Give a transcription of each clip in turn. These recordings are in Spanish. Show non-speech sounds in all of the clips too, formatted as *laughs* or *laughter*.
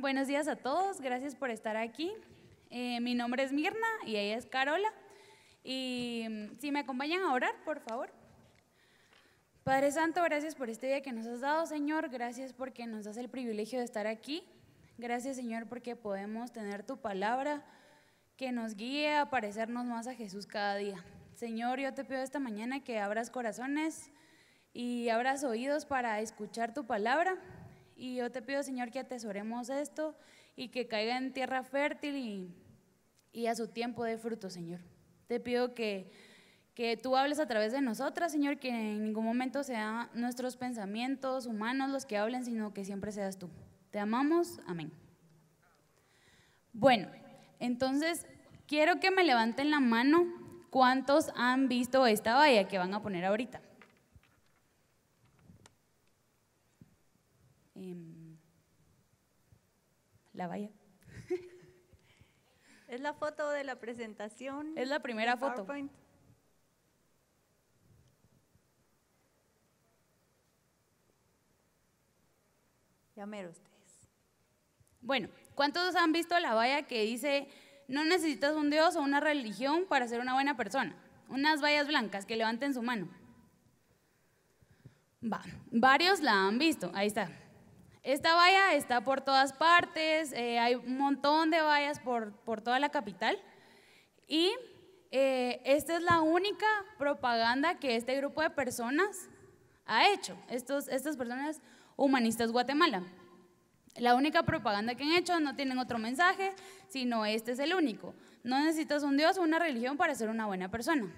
buenos días a todos, gracias por estar aquí. Eh, mi nombre es Mirna y ella es Carola. Y mm, si me acompañan a orar, por favor. Padre Santo, gracias por este día que nos has dado, Señor. Gracias porque nos das el privilegio de estar aquí. Gracias, Señor, porque podemos tener tu palabra que nos guíe a parecernos más a Jesús cada día. Señor, yo te pido esta mañana que abras corazones y abras oídos para escuchar tu palabra y yo te pido, Señor, que atesoremos esto y que caiga en tierra fértil y, a su tiempo dé fruto, Señor. Te pido que, que tú hables a través de nosotras, Señor, que en ningún momento sean nuestros pensamientos humanos los que hablen, sino que siempre seas tú. Te amamos, amén. Bueno, entonces quiero que me levanten la mano cuántos han visto esta valla que van a poner ahorita. Em, la valla. *laughs* es la foto de la presentación. Es la primera foto. ustedes. Bueno, ¿cuántos han visto la valla que dice no necesitas un Dios o una religión para ser una buena persona? Unas vallas blancas que levanten su mano. varios la han visto, ahí está. Esta valla está por todas partes, eh, hay un montón de vallas por, toda la capital y eh, esta es la única propaganda que este grupo de personas ha hecho, estas personas humanistas Guatemala. La única propaganda que han hecho, no tienen otro mensaje, sino este es el único. No necesitas un Dios o una religión para ser una buena persona.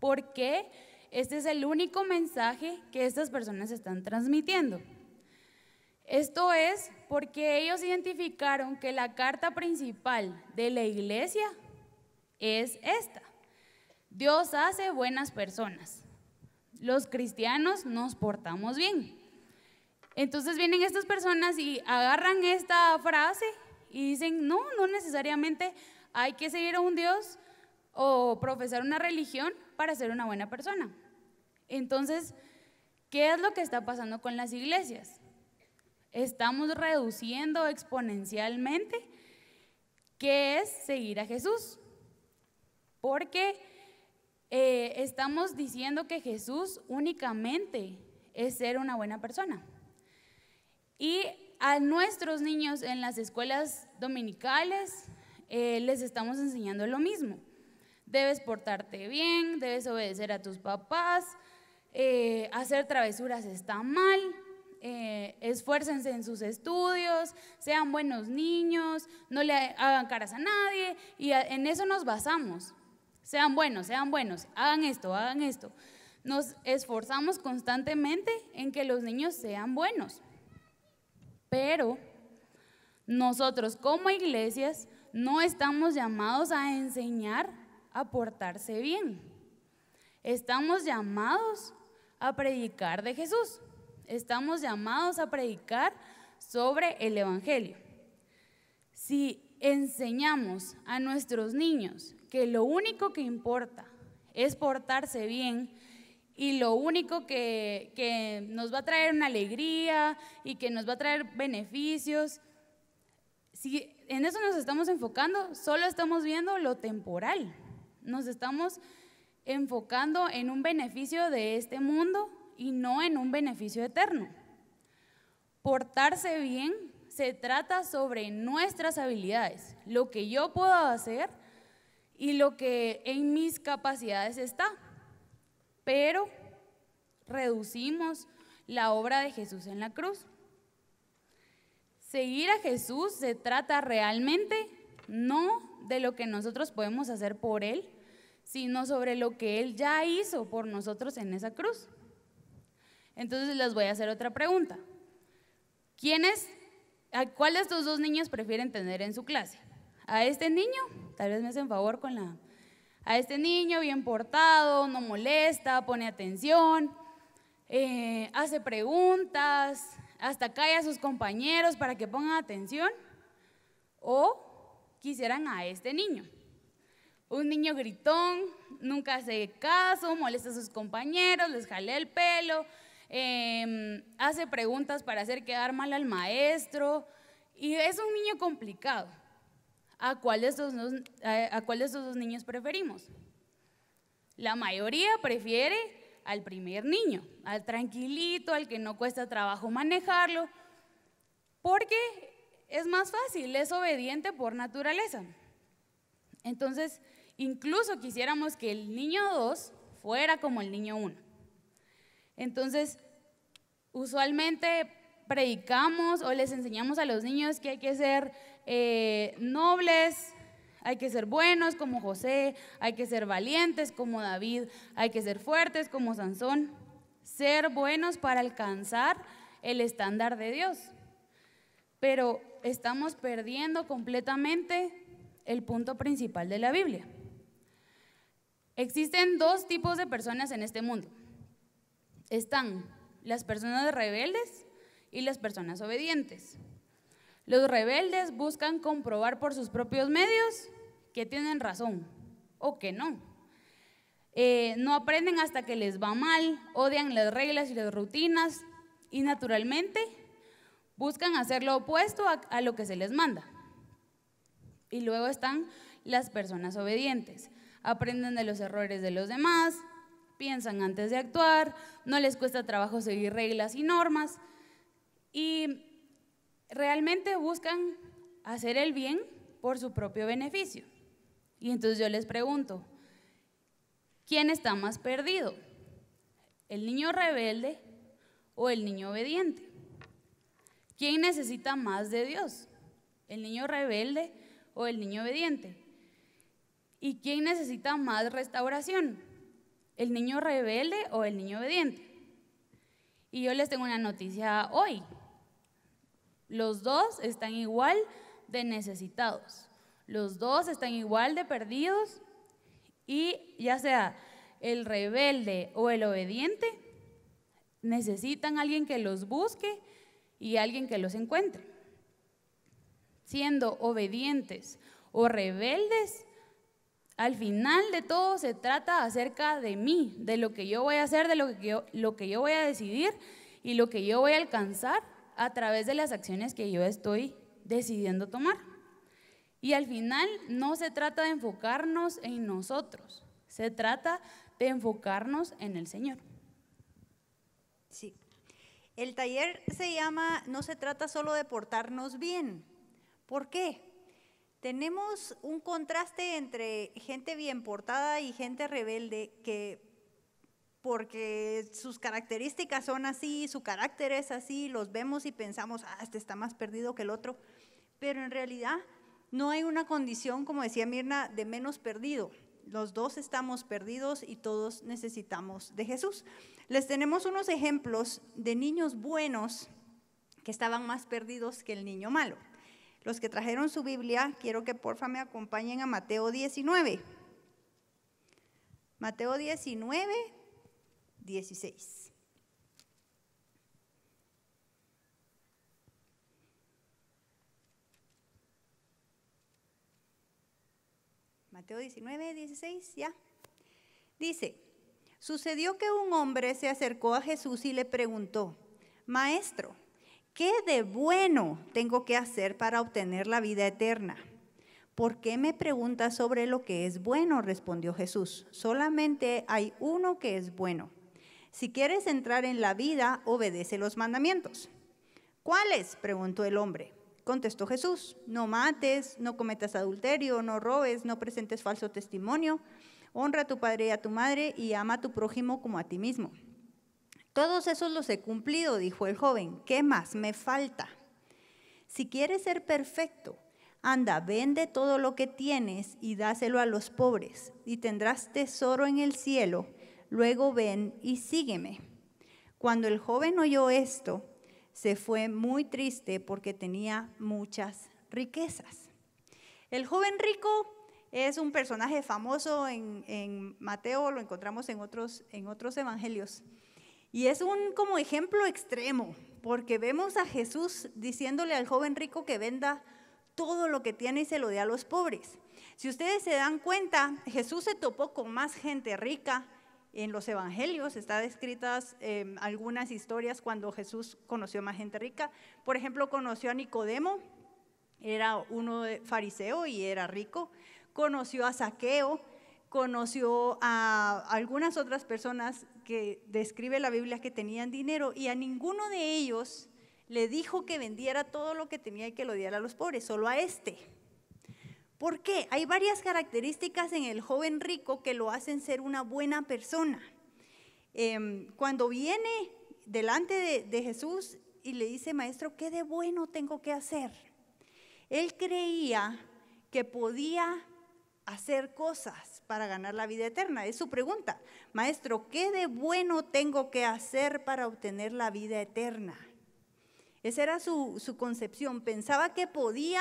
Porque este es el único mensaje que estas personas están transmitiendo. Esto es porque ellos identificaron que la carta principal de la iglesia es esta. Dios hace buenas personas. Los cristianos nos portamos bien. Entonces vienen estas personas y agarran esta frase y dicen, no, no necesariamente hay que seguir a un Dios o profesar una religión para ser una buena persona. Entonces, ¿qué es lo que está pasando con las iglesias? estamos reduciendo exponencialmente, que es seguir a Jesús. Porque eh, estamos diciendo que Jesús únicamente es ser una buena persona. Y a nuestros niños en las escuelas dominicales eh, les estamos enseñando lo mismo. Debes portarte bien, debes obedecer a tus papás, eh, hacer travesuras está mal, eh, esfuércense en sus estudios, sean buenos niños, no le hagan caras a nadie y en eso nos basamos. Sean buenos, sean buenos, hagan esto, hagan esto. Nos esforzamos constantemente en que los niños sean buenos. Pero nosotros como iglesias no estamos llamados a enseñar a portarse bien. Estamos llamados a predicar de Jesús. Estamos llamados a predicar sobre el Evangelio. Si enseñamos a nuestros niños que lo único que importa es portarse bien y lo único que, nos va a traer una alegría y que nos va a traer beneficios, si en eso nos estamos enfocando, solo estamos viendo lo temporal. Nos estamos enfocando en un beneficio de este mundo y no en un beneficio eterno. Portarse bien se trata sobre nuestras habilidades, lo que yo puedo hacer y lo que en mis capacidades está. Pero reducimos la obra de Jesús en la cruz. Seguir a Jesús se trata realmente no de lo que nosotros podemos hacer por Él, sino sobre lo que Él ya hizo por nosotros en esa cruz. Entonces les voy a hacer otra pregunta. ¿Quiénes, a cuál de estos dos niños prefieren tener en su clase? ¿A este niño? Tal vez me hacen favor con la... A este niño bien portado, no molesta, pone atención, eh, hace preguntas, hasta calla a sus compañeros para que pongan atención. O quisieran a este niño. Un niño gritón, nunca hace caso, molesta a sus compañeros, les jalea el pelo, Em, hace preguntas para hacer quedar mal al maestro y es un niño complicado. ¿A cuál de estos dos, de dos niños preferimos? La mayoría prefiere al primer niño, al tranquilito, al que no cuesta trabajo manejarlo, porque es más fácil, es obediente por naturaleza. Entonces, incluso quisiéramos que el niño 2 fuera como el niño 1. Entonces, usualmente predicamos o les enseñamos a los niños que hay que ser eh, nobles, hay que ser buenos como José, hay que ser valientes como David, hay que ser fuertes como Sansón, ser buenos para alcanzar el estándar de Dios. Pero estamos perdiendo completamente el punto principal de la Biblia. Existen dos tipos de personas en este mundo están las personas rebeldes y las personas obedientes. Los rebeldes buscan comprobar por sus propios medios que tienen razón o que no. Eh, no aprenden hasta que les va mal, odian las reglas y las rutinas y naturalmente buscan hacer lo opuesto a lo que se les manda. Y luego están las personas obedientes. Aprenden de los errores de los demás, piensan antes de actuar, no les cuesta trabajo seguir reglas y normas y realmente buscan hacer el bien por su propio beneficio. Y entonces yo les pregunto, ¿quién está más perdido? ¿El niño rebelde o el niño obediente? ¿Quién necesita más de Dios? ¿El niño rebelde o el niño obediente? ¿Y quién necesita más restauración? ¿El niño rebelde o el niño obediente? Y yo les tengo una noticia hoy. Los dos están igual de necesitados. Los dos están igual de perdidos. Y ya sea el rebelde o el obediente, necesitan alguien que los busque y alguien que los encuentre. Siendo obedientes o rebeldes, al final de todo se trata acerca de mí, de lo que yo voy a hacer, de lo que yo, lo que yo voy a decidir y lo que yo voy a alcanzar a través de las acciones que yo estoy decidiendo tomar. Y al final no se trata de enfocarnos en nosotros, se trata de enfocarnos en el Señor. Sí. El taller se llama No se trata solo de portarnos bien. ¿Por qué? Tenemos un contraste entre gente bien portada y gente rebelde que porque sus características son así, su carácter es así, los vemos y pensamos, ah, este está más perdido que el otro, pero en realidad no hay una condición, como decía Mirna, de menos perdido. Los dos estamos perdidos y todos necesitamos de Jesús. Les tenemos unos ejemplos de niños buenos que estaban más perdidos que el niño malo. Los que trajeron su Biblia, quiero que porfa me acompañen a Mateo 19. Mateo 19, 16. Mateo 19, 16, ya. Dice, sucedió que un hombre se acercó a Jesús y le preguntó, Maestro, ¿Qué de bueno tengo que hacer para obtener la vida eterna? ¿Por qué me preguntas sobre lo que es bueno? respondió Jesús. Solamente hay uno que es bueno. Si quieres entrar en la vida, obedece los mandamientos. ¿Cuáles? preguntó el hombre. Contestó Jesús, no mates, no cometas adulterio, no robes, no presentes falso testimonio, honra a tu padre y a tu madre y ama a tu prójimo como a ti mismo. Todos esos los he cumplido, dijo el joven, ¿qué más me falta? Si quieres ser perfecto, anda, vende todo lo que tienes y dáselo a los pobres, y tendrás tesoro en el cielo, luego ven y sígueme. Cuando el joven oyó esto, se fue muy triste porque tenía muchas riquezas. El joven rico es un personaje famoso en, en Mateo, lo encontramos en otros, en otros evangelios. Y es un como ejemplo extremo, porque vemos a Jesús diciéndole al joven rico que venda todo lo que tiene y se lo dé a los pobres. Si ustedes se dan cuenta, Jesús se topó con más gente rica en los evangelios están descritas em, algunas historias cuando Jesús conoció más gente rica. Por ejemplo, conoció a Nicodemo, era uno de, fariseo y era rico. Conoció a Saqueo, conoció a algunas otras personas que describe la Biblia que tenían dinero y a ninguno de ellos le dijo que vendiera todo lo que tenía y que lo diera a los pobres, solo a este. ¿Por qué? Hay varias características en el joven rico que lo hacen ser una buena persona. Em, cuando viene delante de Jesús y le dice, maestro, ¿qué de bueno tengo que hacer? Él creía que podía hacer cosas para ganar la vida eterna? Es su pregunta. Maestro, ¿qué de bueno tengo que hacer para obtener la vida eterna? Esa era su, concepción. Pensaba que podía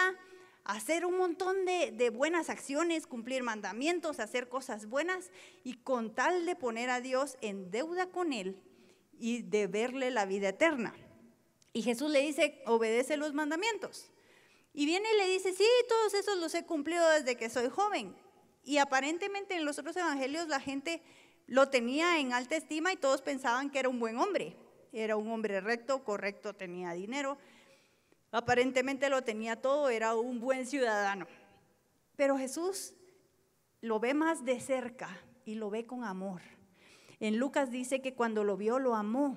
hacer un montón de, de, buenas acciones, cumplir mandamientos, hacer cosas buenas y con tal de poner a Dios en deuda con Él y de verle la vida eterna. Y Jesús le dice, obedece los mandamientos. Y viene y le dice, sí, todos esos los he cumplido desde que soy joven. Y aparentemente en los otros evangelios la gente lo tenía en alta estima y todos pensaban que era un buen hombre. Era un hombre recto, correcto, tenía dinero. Aparentemente lo tenía todo, era un buen ciudadano. Pero Jesús lo ve más de cerca y lo ve con amor. En Lucas dice que cuando lo vio lo amó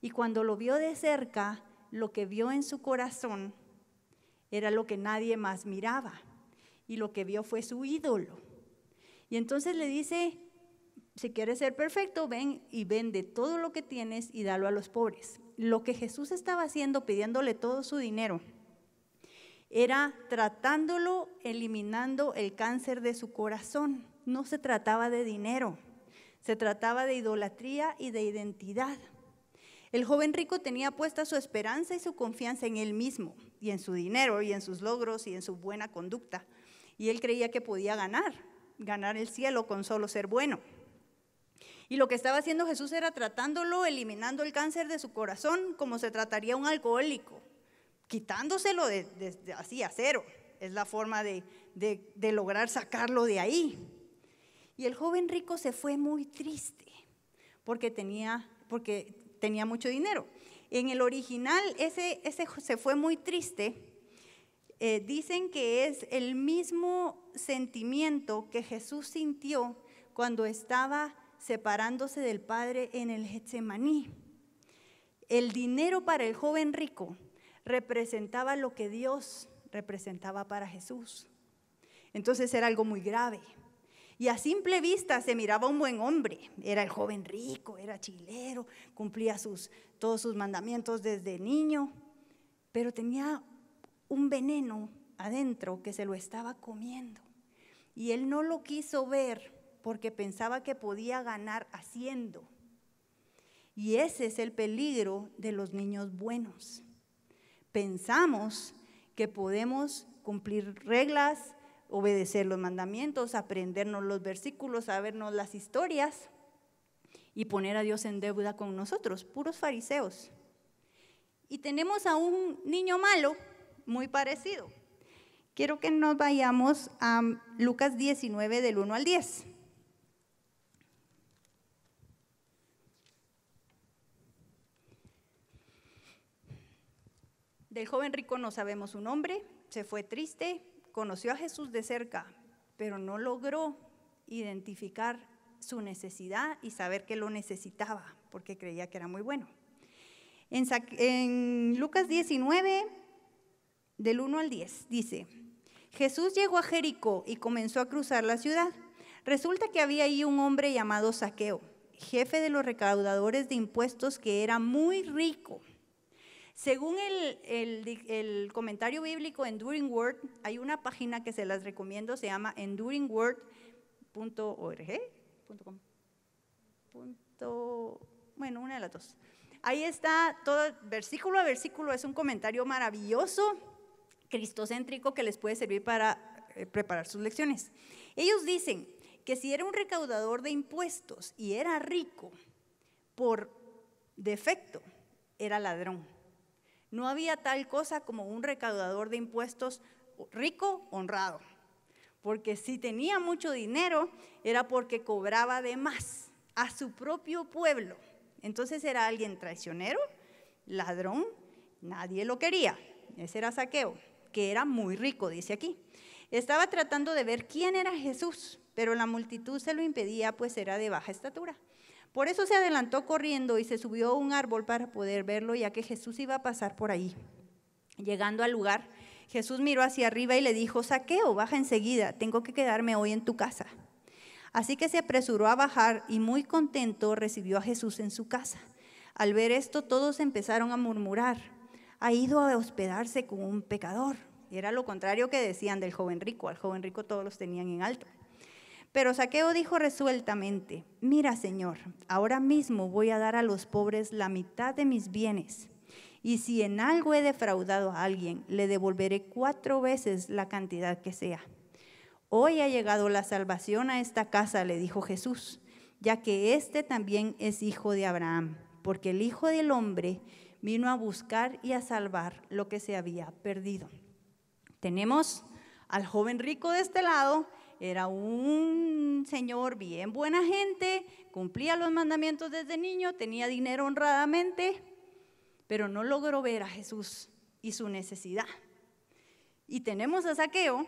y cuando lo vio de cerca, lo que vio en su corazón era lo que nadie más miraba. Y lo que vio fue su ídolo. Y entonces le dice, si quieres ser perfecto, ven y vende todo lo que tienes y dalo a los pobres. Lo que Jesús estaba haciendo, pidiéndole todo su dinero, era tratándolo, eliminando el cáncer de su corazón. No se trataba de dinero, se trataba de idolatría y de identidad. El joven rico tenía puesta su esperanza y su confianza en él mismo, y en su dinero, y en sus logros, y en su buena conducta. Y él creía que podía ganar, ganar el cielo con solo ser bueno. Y lo que estaba haciendo Jesús era tratándolo, eliminando el cáncer de su corazón como se trataría un alcohólico, quitándoselo de, así a cero. Es la forma de, de lograr sacarlo de ahí. Y el joven rico se fue muy triste porque tenía, porque tenía mucho dinero. En el original, ese, ese se fue muy triste. Eh, dicen que es el mismo sentimiento que Jesús sintió cuando estaba separándose del Padre en el Getsemaní. El dinero para el joven rico representaba lo que Dios representaba para Jesús. Entonces era algo muy grave. Y a simple vista se miraba un buen hombre. Era el joven rico, era chilero, cumplía todos sus mandamientos desde niño, pero tenía un veneno adentro que se lo estaba comiendo. Y él no lo quiso ver porque pensaba que podía ganar haciendo. Y ese es el peligro de los niños buenos. Pensamos que podemos cumplir reglas, obedecer los mandamientos, aprendernos los versículos, sabernos las historias y poner a Dios en deuda con nosotros, puros fariseos. Y tenemos a un niño malo muy parecido. Quiero que nos vayamos a Lucas 19 del 1 al 10. Del joven rico no sabemos su nombre, se fue triste, conoció a Jesús de cerca, pero no logró identificar su necesidad y saber que lo necesitaba, porque creía que era muy bueno. En, Lucas 19, del 1 al 10, dice, Jesús llegó a Jericó y comenzó a cruzar la ciudad. Resulta que había ahí un hombre llamado Saqueo, jefe de los recaudadores de impuestos que era muy rico según el, comentario bíblico Enduring Word, hay una página que se las recomiendo, se llama enduringword.org.com. Bueno, una de las dos. Ahí está todo, versículo a versículo, es un comentario maravilloso, cristocéntrico, que les puede servir para eh, preparar sus lecciones. Ellos dicen que si era un recaudador de impuestos y era rico, por defecto era ladrón. No había tal cosa como un recaudador de impuestos rico, honrado. Porque si tenía mucho dinero era porque cobraba de más a su propio pueblo. Entonces era alguien traicionero, ladrón, nadie lo quería. Ese era saqueo, que era muy rico, dice aquí. Estaba tratando de ver quién era Jesús, pero la multitud se lo impedía, pues era de baja estatura. Por eso se adelantó corriendo y se subió a un árbol para poder verlo, ya que Jesús iba a pasar por ahí. Llegando al lugar, Jesús miró hacia arriba y le dijo, Saqueo, baja enseguida, tengo que quedarme hoy en tu casa. Así que se apresuró a bajar y muy contento recibió a Jesús en su casa. Al ver esto todos empezaron a murmurar, ha ido a hospedarse con un pecador. Era lo contrario que decían del joven rico, al joven rico todos los tenían en alto. Pero Saqueo dijo resueltamente, mira Señor, ahora mismo voy a dar a los pobres la mitad de mis bienes, y si en algo he defraudado a alguien, le devolveré cuatro veces la cantidad que sea. Hoy ha llegado la salvación a esta casa, le dijo Jesús, ya que este también es hijo de Abraham, porque el Hijo del Hombre vino a buscar y a salvar lo que se había perdido. Tenemos al joven rico de este lado, era un señor bien buena gente, cumplía los mandamientos desde niño, tenía dinero honradamente, pero no logró ver a Jesús y su necesidad. Y tenemos a Saqueo,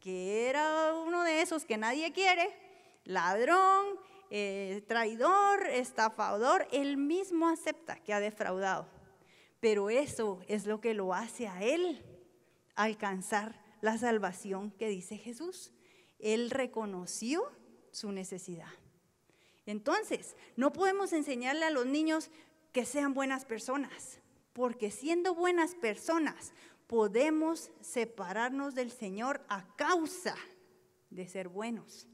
que era uno de esos que nadie quiere, ladrón, eh, traidor, estafador, él mismo acepta que ha defraudado. Pero eso es lo que lo hace a él alcanzar la salvación que dice Jesús. Él reconoció su necesidad. Entonces, no podemos enseñarle a los niños que sean buenas personas, porque siendo buenas personas podemos separarnos del Señor a causa de ser buenos.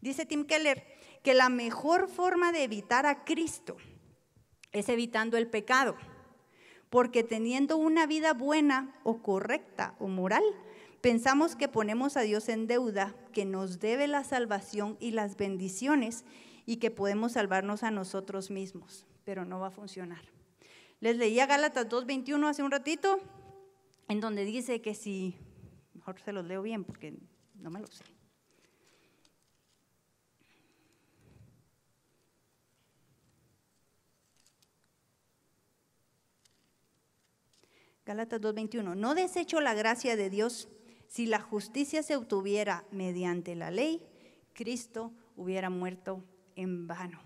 Dice Tim Keller que la mejor forma de evitar a Cristo es evitando el pecado, porque teniendo una vida buena o correcta o moral, Pensamos que ponemos a Dios en deuda, que nos debe la salvación y las bendiciones y que podemos salvarnos a nosotros mismos, pero no va a funcionar. Les leía Gálatas 2.21 hace un ratito, en donde dice que si, mejor se los leo bien porque no me lo sé. Gálatas 2.21, no desecho la gracia de Dios si la justicia se obtuviera mediante la ley, Cristo hubiera muerto en vano.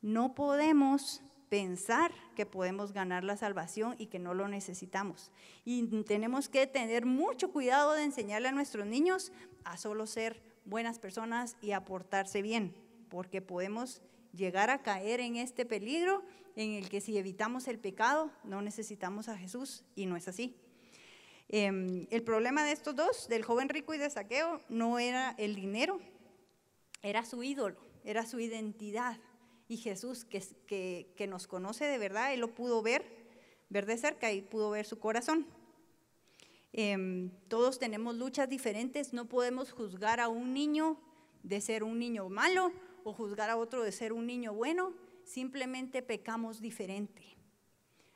No podemos pensar que podemos ganar la salvación y que no lo necesitamos. Y tenemos que tener mucho cuidado de enseñarle a nuestros niños a solo ser buenas personas y a portarse bien, porque podemos llegar a caer en este peligro en el que si evitamos el pecado no necesitamos a Jesús y no es así. Em, el problema de estos dos, del joven rico y de saqueo, no era el dinero, era su ídolo, era su identidad. Y Jesús, que, nos conoce de verdad, él lo pudo ver, ver de cerca y pudo ver su corazón. Em, todos tenemos luchas diferentes, no podemos juzgar a un niño de ser un niño malo o juzgar a otro de ser un niño bueno, simplemente pecamos diferente.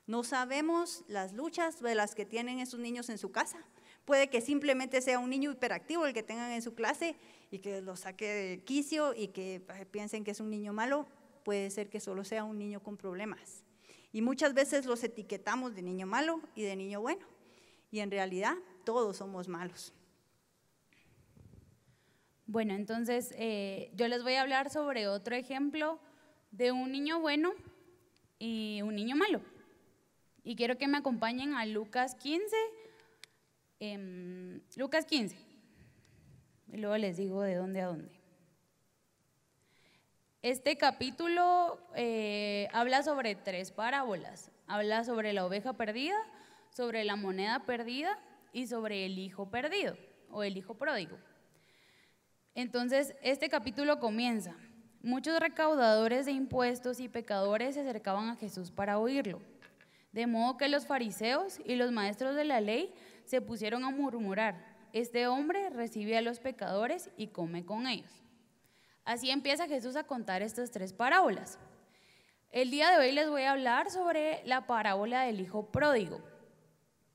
No sabemos las luchas de las que tienen esos niños en su casa. Puede que simplemente sea un niño hiperactivo el que tengan en su clase y que lo saque de quicio y que eh, piensen que es un niño malo. Puede ser que solo sea un niño con problemas. Y muchas veces los etiquetamos de niño malo y de niño bueno. Y en realidad todos somos malos. Bueno, entonces eh, yo les voy a hablar sobre otro ejemplo de un niño bueno y un niño malo. Y quiero que me acompañen a Lucas 15. Em, Lucas 15. Y luego les digo de dónde a dónde. Este capítulo eh, habla sobre tres parábolas. Habla sobre la oveja perdida, sobre la moneda perdida y sobre el hijo perdido o el hijo pródigo. Entonces, este capítulo comienza. Muchos recaudadores de impuestos y pecadores se acercaban a Jesús para oírlo. De modo que los fariseos y los maestros de la ley se pusieron a murmurar, este hombre recibe a los pecadores y come con ellos. Así empieza Jesús a contar estas tres parábolas. El día de hoy les voy a hablar sobre la parábola del hijo pródigo.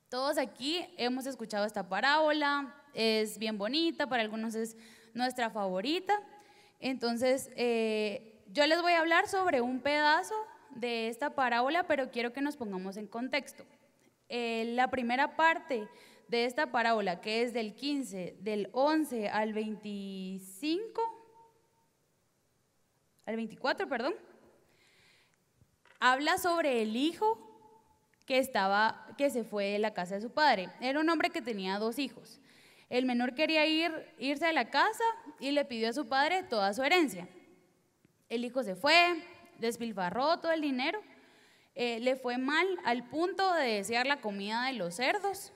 Todos aquí hemos escuchado esta parábola, es bien bonita, para algunos es nuestra favorita. Entonces, eh, yo les voy a hablar sobre un pedazo de esta parábola, pero quiero que nos pongamos en contexto. Eh, la primera parte de esta parábola, que es del 15, del 11 al 25, al 24, perdón, habla sobre el hijo que estaba que se fue de la casa de su padre. Era un hombre que tenía dos hijos. El menor quería ir, irse a la casa y le pidió a su padre toda su herencia. El hijo se fue, despilfarró todo el dinero, eh, le fue mal al punto de desear la comida de los cerdos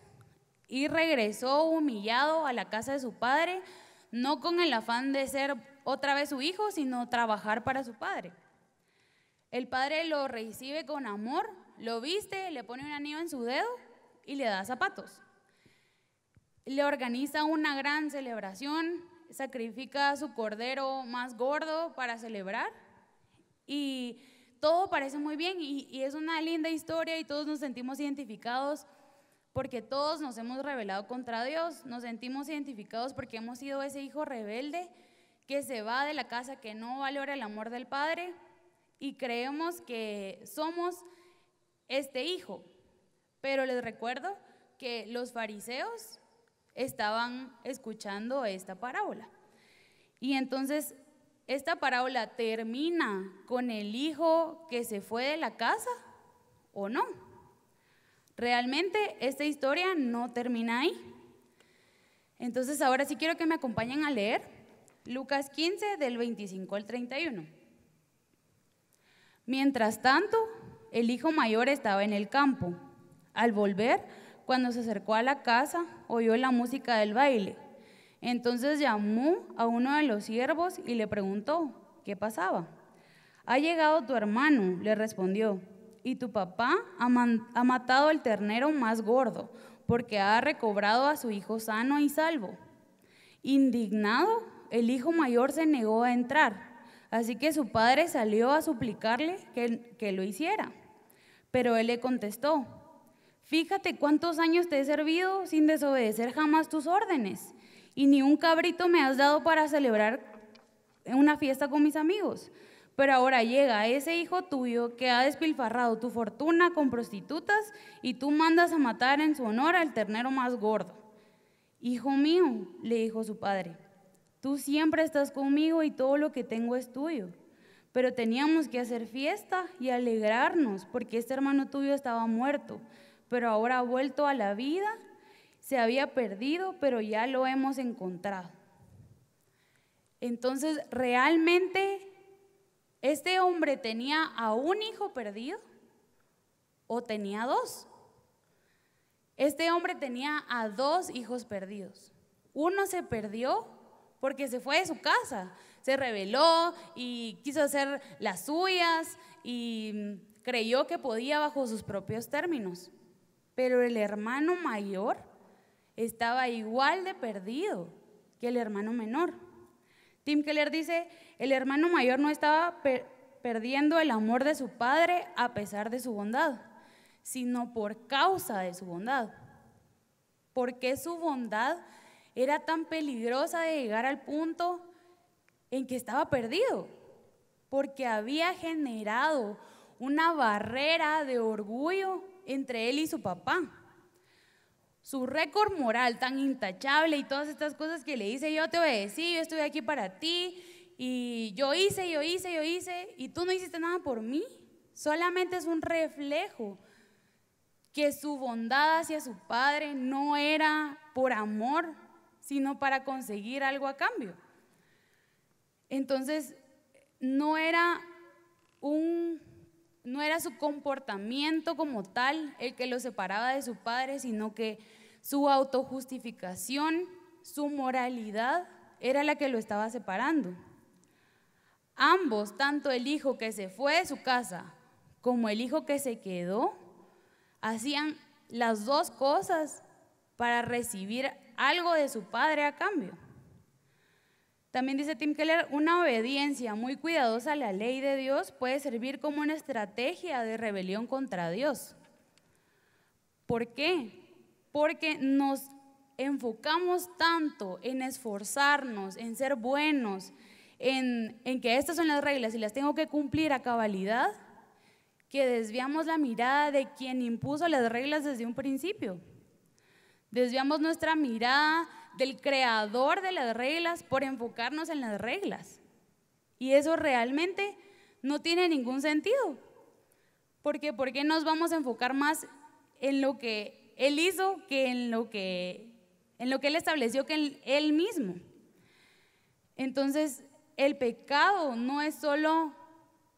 y regresó humillado a la casa de su padre, no con el afán de ser otra vez su hijo, sino trabajar para su padre. El padre lo recibe con amor, lo viste, le pone un anillo en su dedo y le da zapatos. Le organiza una gran celebración, sacrifica su cordero más gordo para celebrar y todo parece muy bien y, es una linda historia y todos nos sentimos identificados porque todos nos hemos rebelado contra Dios, nos sentimos identificados porque hemos sido ese hijo rebelde que se va de la casa, que no valora el amor del Padre y creemos que somos este hijo. Pero les recuerdo que los fariseos estaban escuchando esta parábola. Y entonces esta parábola termina con el hijo que se fue de la casa o no. Realmente esta historia no termina ahí. Entonces ahora sí quiero que me acompañen a leer Lucas 15 del 25 al 31. Mientras tanto, el hijo mayor estaba en el campo. Al volver, cuando se acercó a la casa, oyó la música del baile entonces llamó a uno de los siervos y le preguntó, ¿qué pasaba? Ha llegado tu hermano, le respondió, y tu papá ha, matado al ternero más gordo, porque ha recobrado a su hijo sano y salvo. Indignado, el hijo mayor se negó a entrar, así que su padre salió a suplicarle que, que lo hiciera. Pero él le contestó, fíjate cuántos años te he servido sin desobedecer jamás tus órdenes y ni un cabrito me has dado para celebrar una fiesta con mis amigos. Pero ahora llega ese hijo tuyo que ha despilfarrado tu fortuna con prostitutas y tú mandas a matar en su honor al ternero más gordo. Hijo mío, le dijo su padre, tú siempre estás conmigo y todo lo que tengo es tuyo. Pero teníamos que hacer fiesta y alegrarnos porque este hermano tuyo estaba muerto, pero ahora ha vuelto a la vida se había perdido, pero ya lo hemos encontrado. Entonces, ¿realmente este hombre tenía a un hijo perdido o tenía dos? Este hombre tenía a dos hijos perdidos. Uno se perdió porque se fue de su casa, se rebeló y quiso hacer las suyas y creyó que podía bajo sus propios términos. Pero el hermano mayor estaba igual de perdido que el hermano menor. Tim Keller dice, el hermano mayor no estaba perdiendo el amor de su padre a pesar de su bondad, sino por causa de su bondad. Porque su bondad era tan peligrosa de llegar al punto en que estaba perdido, porque había generado una barrera de orgullo entre él y su papá su récord moral tan intachable y todas estas cosas que le dice, yo te obedecí, yo estuve aquí para ti, y yo hice, yo hice, yo hice, y tú no hiciste nada por mí. Solamente es un reflejo que su bondad hacia su padre no era por amor, sino para conseguir algo a cambio. Entonces, no era un no era su comportamiento como tal el que lo separaba de su padre, sino que su autojustificación, su moralidad era la que lo estaba separando. Ambos, tanto el hijo que se fue de su casa como el hijo que se quedó, hacían las dos cosas para recibir algo de su padre a cambio. También dice Tim Keller, una obediencia muy cuidadosa a la ley de Dios puede servir como una estrategia de rebelión contra Dios. ¿Por qué? Porque nos enfocamos tanto en esforzarnos, en ser buenos, en, en que estas son las reglas y las tengo que cumplir a cabalidad, que desviamos la mirada de quien impuso las reglas desde un principio. Desviamos nuestra mirada del creador de las reglas por enfocarnos en las reglas. Y eso realmente no tiene ningún sentido. Porque ¿por qué nos vamos a enfocar más en lo que él hizo que en lo que en lo que él estableció que él, él mismo? Entonces, el pecado no es solo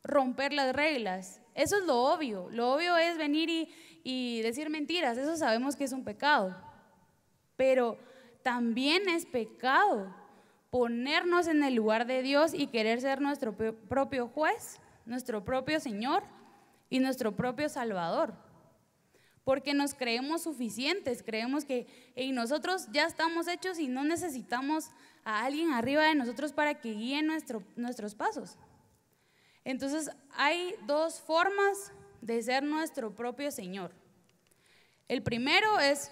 romper las reglas. Eso es lo obvio. Lo obvio es venir y, y decir mentiras. Eso sabemos que es un pecado. Pero también es pecado ponernos en el lugar de Dios y querer ser nuestro propio juez, nuestro propio Señor y nuestro propio Salvador. Porque nos creemos suficientes, creemos que nosotros ya estamos hechos y no necesitamos a alguien arriba de nosotros para que guíe nuestros pasos. Entonces hay dos formas de ser nuestro propio Señor. El primero es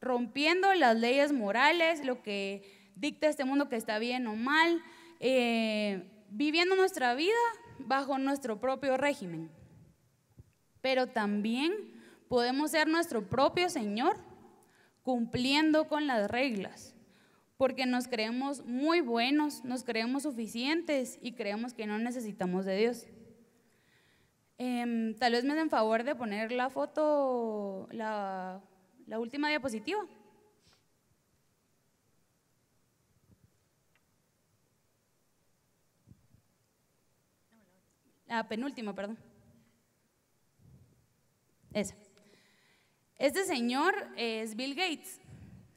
rompiendo las leyes morales, lo que dicta este mundo que está bien o mal, eh, viviendo nuestra vida bajo nuestro propio régimen. Pero también podemos ser nuestro propio Señor cumpliendo con las reglas, porque nos creemos muy buenos, nos creemos suficientes y creemos que no necesitamos de Dios. Em, tal vez me den favor de poner la foto, la la última diapositiva. La penúltima, perdón. Esa. Este señor es Bill Gates.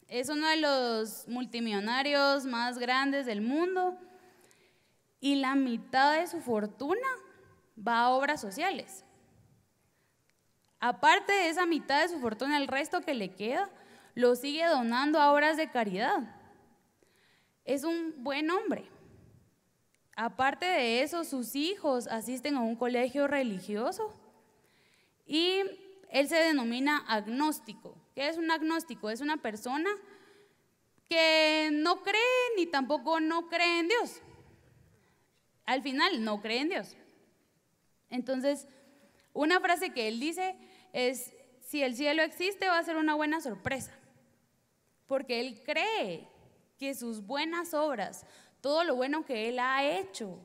Es uno de los multimillonarios más grandes del mundo y la mitad de su fortuna va a obras sociales. Aparte de esa mitad de su fortuna, el resto que le queda, lo sigue donando a obras de caridad. Es un buen hombre. Aparte de eso, sus hijos asisten a un colegio religioso y él se denomina agnóstico. ¿Qué es un agnóstico? Es una persona que no cree ni tampoco no cree en Dios. Al final, no cree en Dios. Entonces, una frase que él dice es, si el cielo existe va a ser una buena sorpresa, porque él cree que sus buenas obras, todo lo bueno que él ha hecho,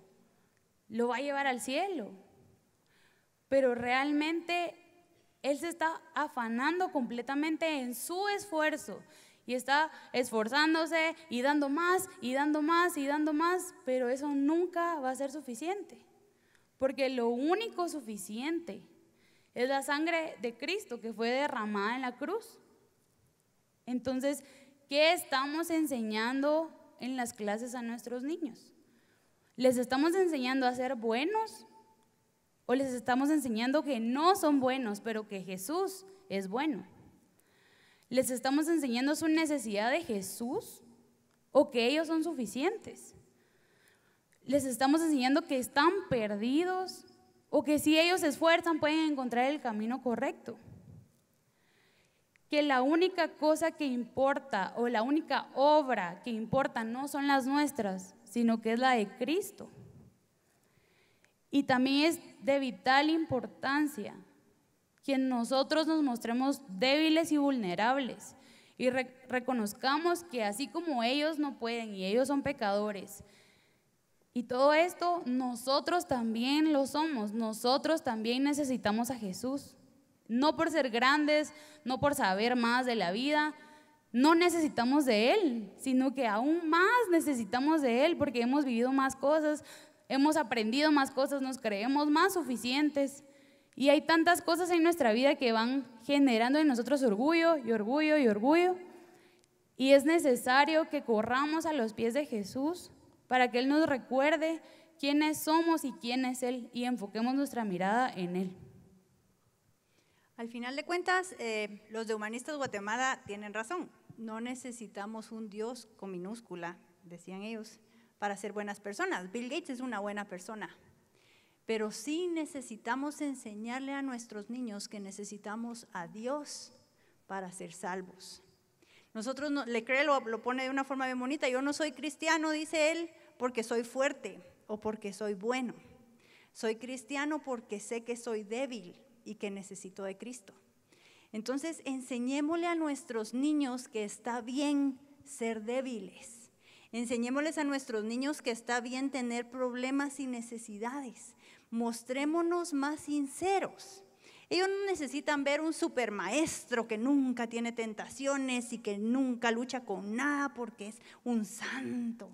lo va a llevar al cielo. Pero realmente él se está afanando completamente en su esfuerzo y está esforzándose y dando más y dando más y dando más, pero eso nunca va a ser suficiente. Porque lo único suficiente es la sangre de Cristo que fue derramada en la cruz. Entonces, ¿qué estamos enseñando en las clases a nuestros niños? ¿Les estamos enseñando a ser buenos? ¿O les estamos enseñando que no son buenos, pero que Jesús es bueno? ¿Les estamos enseñando su necesidad de Jesús? ¿O que ellos son suficientes? ¿Les estamos enseñando que están perdidos o que si ellos se esfuerzan pueden encontrar el camino correcto. Que la única cosa que importa o la única obra que importa no son las nuestras, sino que es la de Cristo. Y también es de vital importancia que nosotros nos mostremos débiles y vulnerables y reconozcamos que así como ellos no pueden y ellos son pecadores y todo esto nosotros también lo somos, nosotros también necesitamos a Jesús. No por ser grandes, no por saber más de la vida, no necesitamos de Él, sino que aún más necesitamos de Él porque hemos vivido más cosas, hemos aprendido más cosas, nos creemos más suficientes. Y hay tantas cosas en nuestra vida que van generando en nosotros orgullo y orgullo y orgullo. Y es necesario que corramos a los pies de Jesús para que Él nos recuerde quiénes somos y quién es Él y enfoquemos nuestra mirada en Él. Al final de cuentas, eh, los de Humanistas Guatemala tienen razón. No necesitamos un Dios con minúscula, decían ellos, para ser buenas personas. Bill Gates es una buena persona, pero sí necesitamos enseñarle a nuestros niños que necesitamos a Dios para ser salvos. Nosotros, le cree, lo, lo, pone de una forma bien bonita, yo no soy cristiano, dice él, porque soy fuerte o porque soy bueno. Soy cristiano porque sé que soy débil y que necesito de Cristo. Entonces, enseñémosle a nuestros niños que está bien ser débiles. Enseñémosles a nuestros niños que está bien tener problemas y necesidades. Mostrémonos más sinceros. Ellos no necesitan ver un supermaestro que nunca tiene tentaciones y que nunca lucha con nada porque es un santo.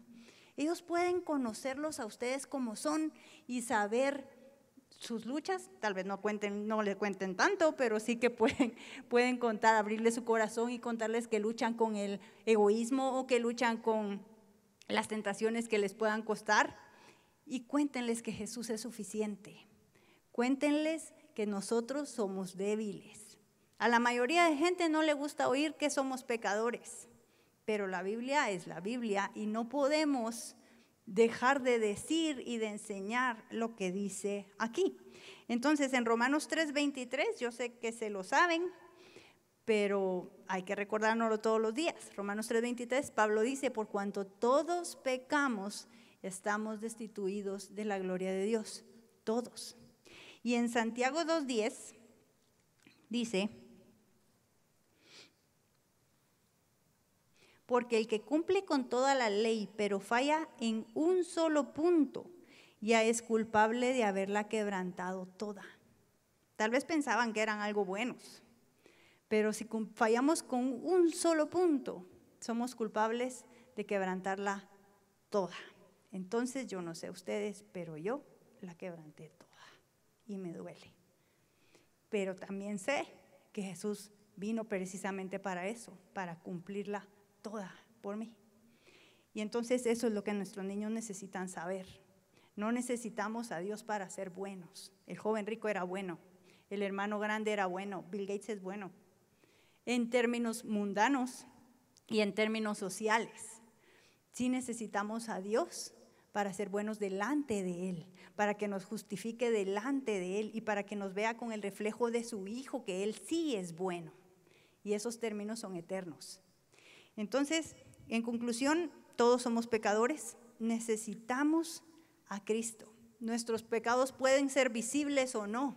Ellos pueden conocerlos a ustedes como son y saber sus luchas, tal vez no cuenten, le cuenten tanto, pero sí que pueden, *laughs* pueden contar, abrirle su corazón y contarles que luchan con el egoísmo o que luchan con las tentaciones que les puedan costar. Y cuéntenles que Jesús es suficiente. Cuéntenles que nosotros somos débiles. A la mayoría de gente no le gusta oír que somos pecadores pero la Biblia es la Biblia y no podemos dejar de decir y de enseñar lo que dice aquí. Entonces, en Romanos 3:23, yo sé que se lo saben, pero hay que recordárnoslo todos los días. Romanos 3:23, Pablo dice, por cuanto todos pecamos, estamos destituidos de la gloria de Dios, todos. Y en Santiago 2:10 dice, Porque el que cumple con toda la ley, pero falla en un solo punto, ya es culpable de haberla quebrantado toda. Tal vez pensaban que eran algo buenos, pero si fallamos con un solo punto, somos culpables de quebrantarla toda. Entonces yo no sé ustedes, pero yo la quebranté toda y me duele. Pero también sé que Jesús vino precisamente para eso, para cumplirla toda por mí. Y entonces eso es lo que nuestros niños necesitan saber. No necesitamos a Dios para ser buenos. El joven rico era bueno, el hermano grande era bueno, Bill Gates es bueno. En términos mundanos y en términos sociales, sí necesitamos a Dios para ser buenos delante de Él, para que nos justifique delante de Él y para que nos vea con el reflejo de su Hijo, que Él sí es bueno. Y esos términos son eternos. Entonces, en conclusión, todos somos pecadores, necesitamos a Cristo. Nuestros pecados pueden ser visibles o no,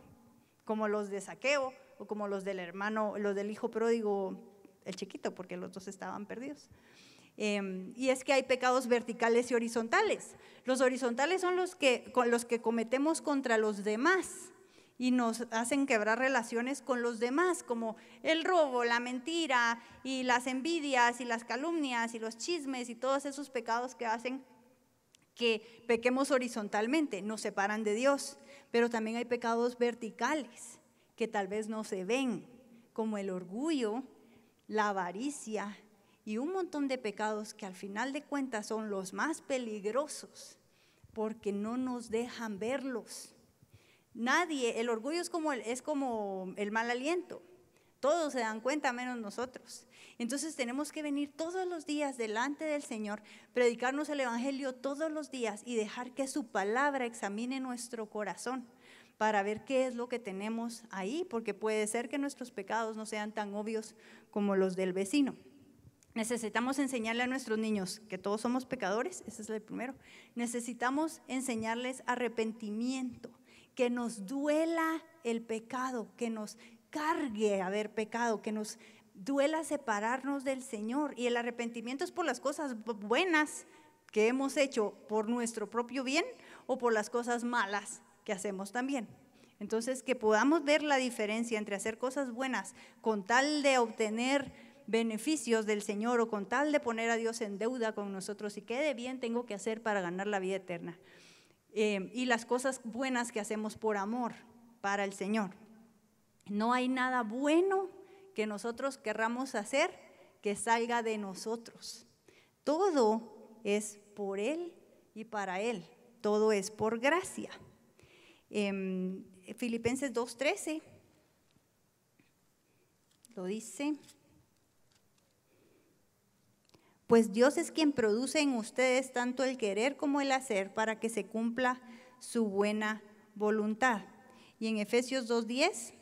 como los de Saqueo o como los del hermano, los del hijo pródigo, el chiquito, porque los dos estaban perdidos. Em, y es que hay pecados verticales y horizontales. Los horizontales son los que, los que cometemos contra los demás y nos hacen quebrar relaciones con los demás, como el robo, la mentira y las envidias y las calumnias y los chismes y todos esos pecados que hacen que pequemos horizontalmente, nos separan de Dios. Pero también hay pecados verticales que tal vez no se ven, como el orgullo, la avaricia y un montón de pecados que al final de cuentas son los más peligrosos porque no nos dejan verlos Nadie, el orgullo es como el, mal aliento. Todos se dan cuenta, menos nosotros. Entonces tenemos que venir todos los días delante del Señor, predicarnos el Evangelio todos los días y dejar que su palabra examine nuestro corazón para ver qué es lo que tenemos ahí, porque puede ser que nuestros pecados no sean tan obvios como los del vecino. Necesitamos enseñarle a nuestros niños que todos somos pecadores, ese es el primero. Necesitamos enseñarles arrepentimiento que nos duela el pecado, que nos cargue haber pecado, que nos duela separarnos del Señor. Y el arrepentimiento es por las cosas buenas que hemos hecho por nuestro propio bien o por las cosas malas que hacemos también. Entonces, que podamos ver la diferencia entre hacer cosas buenas con tal de obtener beneficios del Señor o con tal de poner a Dios en deuda con nosotros y qué de bien tengo que hacer para ganar la vida eterna. Em, y las cosas buenas que hacemos por amor para el Señor. No hay nada bueno que nosotros querramos hacer que salga de nosotros. Todo es por Él y para Él. Todo es por gracia. Em, Filipenses 2.13 lo dice pues Dios es quien produce en ustedes tanto el querer como el hacer para que se cumpla su buena voluntad. Y en Efesios 2.10,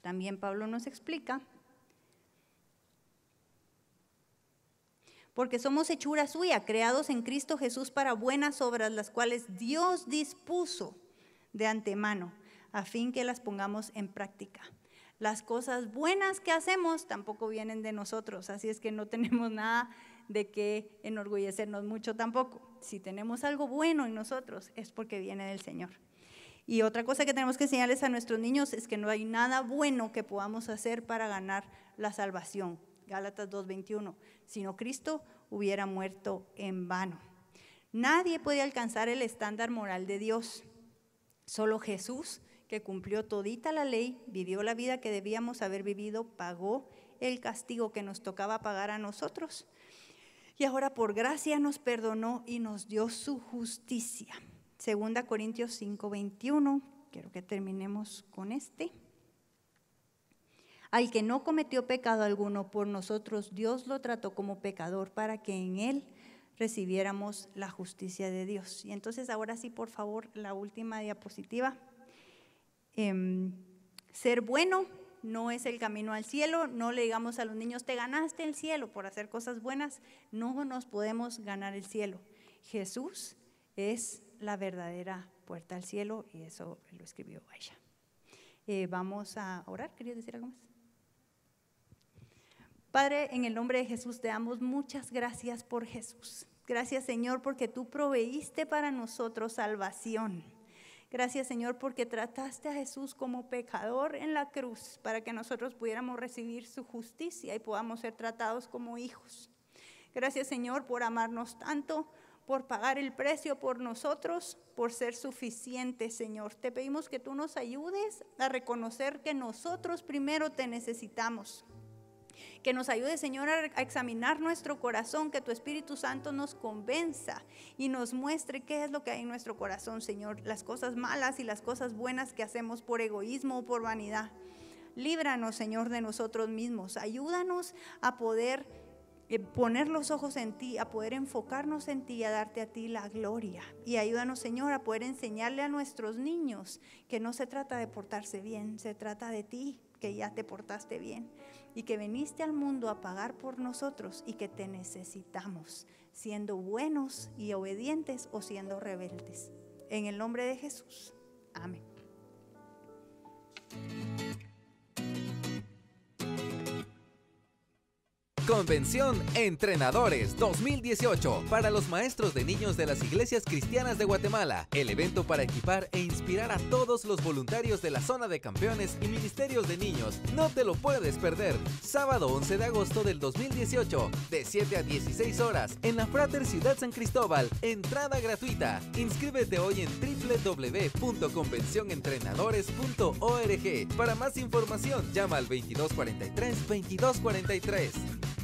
también Pablo nos explica, porque somos hechura suya, creados en Cristo Jesús para buenas obras, las cuales Dios dispuso de antemano, a fin que las pongamos en práctica. Las cosas buenas que hacemos tampoco vienen de nosotros, así es que no *laughs* tenemos nada de qué enorgullecernos mucho tampoco. Si tenemos algo bueno en nosotros es porque viene del Señor. Y otra cosa que tenemos que enseñarles a nuestros niños es que no hay nada bueno que podamos hacer para ganar la salvación. Gálatas 2:21. Sino Cristo hubiera muerto en vano. Nadie puede alcanzar el estándar moral de Dios. Solo Jesús que cumplió todita la ley, vivió la vida que debíamos haber vivido, pagó el castigo que nos tocaba pagar a nosotros. Y ahora por gracia nos perdonó y nos dio su justicia. Segunda Corintios 5:21. Quiero que terminemos con este. Al que no cometió pecado alguno por nosotros, Dios lo trató como pecador para que en él recibiéramos la justicia de Dios. Y entonces ahora sí, por favor, la última diapositiva. Em, ser bueno no es el camino al cielo, no le digamos a los niños, te ganaste el cielo por hacer cosas buenas, no nos podemos ganar el cielo. Jesús es la verdadera puerta al cielo y eso lo escribió ella eh, vamos a orar, quería decir algo más? Padre, en el nombre de Jesús te damos muchas gracias por Jesús. Gracias Señor porque tú proveíste para nosotros salvación. Gracias Señor porque trataste a Jesús como pecador en la cruz para que nosotros pudiéramos recibir su justicia y podamos ser tratados como hijos. Gracias Señor por amarnos tanto, por pagar el precio por nosotros, por ser suficiente, Señor. Te pedimos que tú nos ayudes a reconocer que nosotros primero te necesitamos. Que nos ayude, Señor, a examinar nuestro corazón, que tu Espíritu Santo nos convenza y nos muestre qué es lo que hay en nuestro corazón, Señor, las cosas malas y las cosas buenas que hacemos por egoísmo o por vanidad. Líbranos, Señor, de nosotros mismos. Ayúdanos a poder eh, poner los ojos en ti, a poder enfocarnos en ti y a darte a ti la gloria. Y ayúdanos, Señor, a poder enseñarle a nuestros niños que no se trata de portarse bien, se trata de ti, que ya te portaste bien y que viniste al mundo a pagar por nosotros y que te necesitamos, siendo buenos y obedientes o siendo rebeldes. En el nombre de Jesús. Amén. Convención Entrenadores 2018 para los maestros de niños de las iglesias cristianas de Guatemala. El evento para equipar e inspirar a todos los voluntarios de la zona de campeones y ministerios de niños. No te lo puedes perder. Sábado 11 de agosto del 2018, de 7 a 16 horas, en la Frater Ciudad San Cristóbal. Entrada gratuita. Inscríbete hoy en www.convencionentrenadores.org. Para más información, llama al 2243 2243.